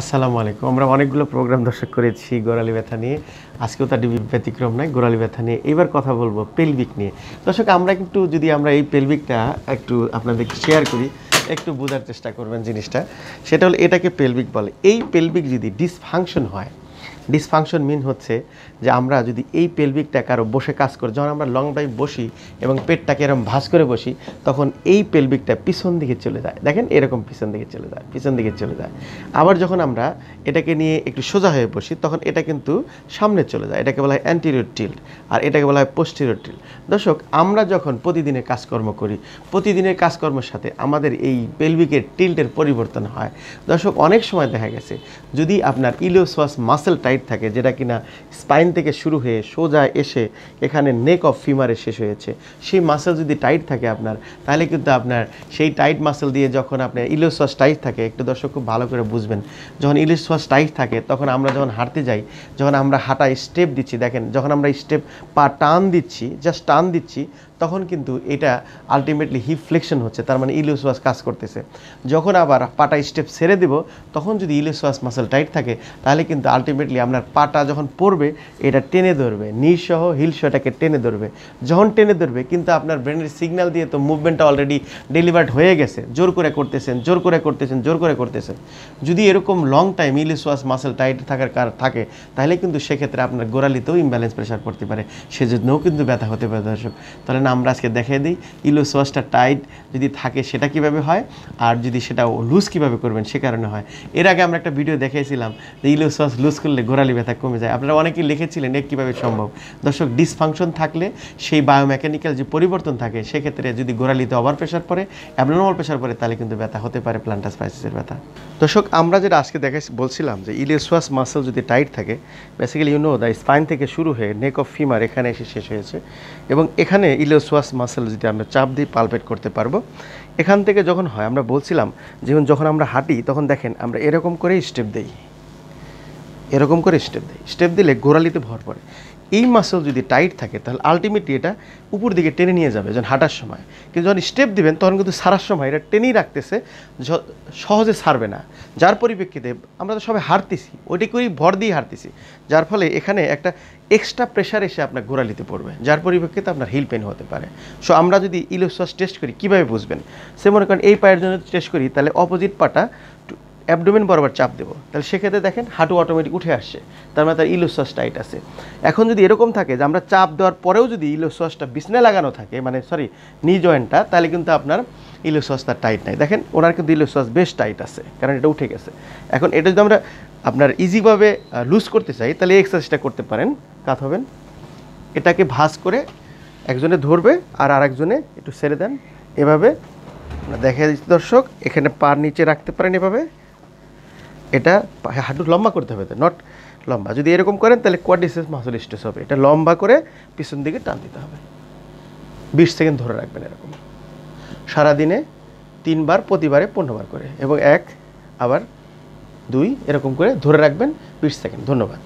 আসসালামু আলাইকুম আমরা অনেকগুলো প্রোগ্রাম দর্শক করেছি গোড়ালি ব্যথা নিয়ে আজকেও তার ব্যতিক্রম নয় গোড়ালি ব্যথা নিয়ে এবার কথা বলবো পেলভিক নিয়ে দর্শক আমরা কিন্তু যদি আমরা এই পেলভিকটা একটু আপনাদের শেয়ার করি একটু বোঝার চেষ্টা করবেন জিনিসটা সেটা হলো এটাকে পেলভিক বলে এই পেলভিক যদি ডিসফাংশন হয় ডিসফাংশন মিন হচ্ছে যে আমরা যদি এই পেলভিকটাকে আরও বসে কাজ করি যখন আমরা লং ড্রাইভ বসি এবং পেটটাকে এরকম ভাস করে বসি তখন এই পেলভিকটা পিছন দিকে চলে যায় দেখেন এরকম পিছন দিকে চলে যায় পিছন দিকে চলে যায় আবার যখন আমরা এটাকে নিয়ে একটু সোজা হয়ে বসি তখন এটা কিন্তু সামনে চলে যায় এটাকে বলা হয় অ্যান্টিরিয়র টিল্ড আর এটাকে বলা হয় পোস্টিরিয়র টিল্ড দর্শক আমরা যখন প্রতিদিনের কাজকর্ম করি প্রতিদিনের কাজকর্মের সাথে আমাদের এই পেলভিকের টিল্ডের পরিবর্তন হয় দর্শক অনেক সময় দেখা গেছে যদি আপনার ইলোসোয়াস মাসেল টাইট সাইড থাকে যেটা কিনা স্পাইন থেকে শুরু হয়ে সোজা এসে এখানে নেক অফ ফিমারে শেষ হয়েছে সেই মাসেল যদি টাইট থাকে আপনার তাহলে কিন্তু আপনার সেই টাইট মাসেল দিয়ে যখন আপনার ইলোসস টাইট থাকে একটু দর্শক খুব ভালো করে বুঝবেন যখন ইলোসস টাইট থাকে তখন আমরা যখন হাঁটতে যাই যখন আমরা হাঁটা স্টেপ দিচ্ছি দেখেন যখন আমরা স্টেপ পা টান দিচ্ছি জাস্ট টান দিচ্ছি তখন কিন্তু এটা আলটিমেটলি হিপ ফ্লেকশন হচ্ছে তার মানে ইলিওসোয়াস কাজ করতেছে যখন আবার পাটা স্টেপ ছেড়ে দেব তখন যদি ইলিওসোয়াস মাসেল টাইট থাকে তাহলে কিন্তু আলটিমেটলি আপনার পাটা যখন পড়বে এটা টেনে ধরবে নিঃসহ হিলসহ এটাকে টেনে ধরবে যখন টেনে ধরবে কিন্তু আপনার ব্রেনের সিগন্যাল দিয়ে তো মুভমেন্টটা অলরেডি ডেলিভার্ড হয়ে গেছে জোর করে করতেছেন জোর করে করতেছেন জোর করে করতেছেন যদি এরকম long time iliopsoas muscle tight থাকার কার থাকে তাহলে কিন্তু সেক্ষেত্রে আপনার গোড়ালিতেও ইমব্যালেন্স প্রেশার পড়তে পারে সেজন্যও কিন্তু ব্যথা হতে পারে দর্শক তাহলে চলেন আমরা আজকে দেখিয়ে দিই ইলো টাইট যদি থাকে সেটা কিভাবে হয় আর যদি সেটা লুজ কিভাবে করবেন সে কারণে হয় এর আগে আমরা একটা ভিডিও দেখিয়েছিলাম যে ইলো লুজ করলে গোড়ালি ব্যথা কমে যায় আপনারা অনেকেই লিখেছিলেন এ কীভাবে সম্ভব দর্শক ডিসফাংশন থাকলে সেই বায়োমেকানিক্যাল যে পরিবর্তন থাকে সেক্ষেত্রে যদি গোড়ালিতে ওভার প্রেশার পড়ে অ্যাবনর্মাল প্রেশার পড়ে তাহলে কিন্তু ব্যথা হতে পারে প্লান্টাস পাইসিসের ব্যথা দর্শক আমরা যেটা আজকে দেখে বলছিলাম যে ইলেসোয়াস মাসেল যদি টাইট থাকে basically you know the spine থেকে শুরু হয়ে নেক অফ ফিমার এখানে এসে শেষ হয়েছে এবং এখানে ইলো ইজিওসোয়াস মাসেল যেটা আমরা চাপ দিয়ে পালপেট করতে পারবো এখান থেকে যখন হয় আমরা বলছিলাম যেমন যখন আমরা হাঁটি তখন দেখেন আমরা এরকম করেই স্টেপ দেই এরকম করে স্টেপ দেই স্টেপ দিলে গোড়ালিতে ভর পড়ে এই মাসেও যদি টাইট থাকে তাহলে আলটিমেটলি এটা উপর দিকে টেনে নিয়ে যাবে যখন হাঁটার সময় কিন্তু যখন স্টেপ দিবেন তখন কিন্তু সারার সময় এটা টেনেই রাখতেছে সহজে সারবে না যার পরিপ্রেক্ষিতে আমরা তো সবাই হারতেছি ওইটি করেই ভর দিয়ে হারতেছি যার ফলে এখানে একটা এক্সট্রা প্রেশার এসে আপনার গোড়ালিতে পড়বে যার পরিপ্রেক্ষিতে আপনার হিল পেন হতে পারে সো আমরা যদি ইলোসাস টেস্ট করি কীভাবে বুঝবেন সে মনে করেন এই পায়ের জন্য টেস্ট করি তাহলে অপোজিট পাটা অ্যাবডোমেন বরাবর চাপ দেবো তাহলে সেক্ষেত্রে দেখেন হাঁটু অটোমেটিক উঠে আসছে তার মানে তার ইলোসস টাইট আছে এখন যদি এরকম থাকে যে আমরা চাপ দেওয়ার পরেও যদি ইলোসসটা বিছনায় লাগানো থাকে মানে সরি নি জয়েন্টটা তাহলে কিন্তু আপনার ইলোসস তার টাইট নাই দেখেন ওনার কিন্তু ইলোসস বেশ টাইট আছে কারণ এটা উঠে গেছে এখন এটা যদি আমরা আপনার ইজিভাবে লুজ করতে চাই তাহলে এই এক্সারসাইজটা করতে পারেন কাত হবেন এটাকে ভাস করে একজনে ধরবে আর আরেকজনে একটু ছেড়ে দেন এভাবে দেখা যাচ্ছে দর্শক এখানে পার নিচে রাখতে পারেন এভাবে এটা হাঁটু লম্বা করতে হবে নট লম্বা যদি এরকম করেন তাহলে কোয়াডিসেস মাসল স্ট্রেস হবে এটা লম্বা করে পিছন দিকে টান দিতে হবে বিশ সেকেন্ড ধরে রাখবেন এরকম সারাদিনে তিনবার প্রতিবারে পনেরোবার করে এবং এক আবার দুই এরকম করে ধরে রাখবেন বিশ সেকেন্ড ধন্যবাদ